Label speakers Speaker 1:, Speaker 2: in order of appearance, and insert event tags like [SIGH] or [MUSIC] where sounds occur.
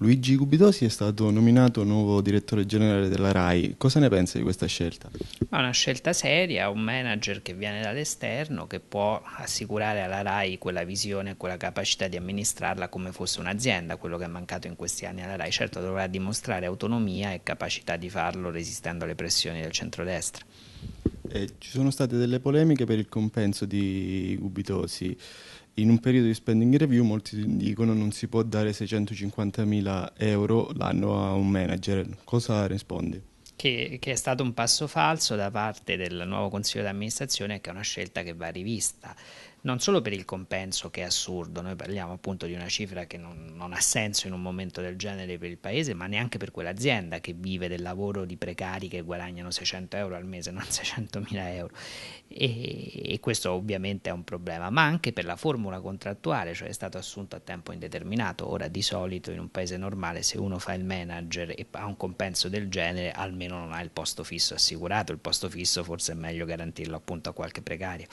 Speaker 1: Luigi Gubidosi è stato nominato nuovo direttore generale della RAI. Cosa ne pensa di questa scelta?
Speaker 2: È una scelta seria, un manager che viene dall'esterno, che può assicurare alla RAI quella visione e quella capacità di amministrarla come fosse un'azienda, quello che è mancato in questi anni alla RAI. Certo dovrà dimostrare autonomia e capacità di farlo resistendo alle pressioni del
Speaker 1: centrodestra. Eh, ci sono state delle polemiche per il compenso di Gubitosi. In un periodo di spending review molti dicono non si può dare 650.000 euro l'anno a un manager. Cosa rispondi?
Speaker 2: Che, che, è stato un passo falso da parte del nuovo consiglio di amministrazione che è una scelta che va rivista non solo per il compenso che è assurdo, noi parliamo appunto di una cifra che non, non ha senso in un momento del genere per il paese, ma neanche per quell'azienda che vive del lavoro di precari che guadagnano 600 euro al mese, [LAUGHS] non 600 mila euro. E, e questo ovviamente è un problema, ma anche per la formula contrattuale, cioè è stato assunto a tempo indeterminato. Ora di solito in un paese normale se uno fa il manager e ha un compenso del genere almeno non ha il posto fisso assicurato, il posto fisso forse è meglio garantirlo appunto a qualche precario.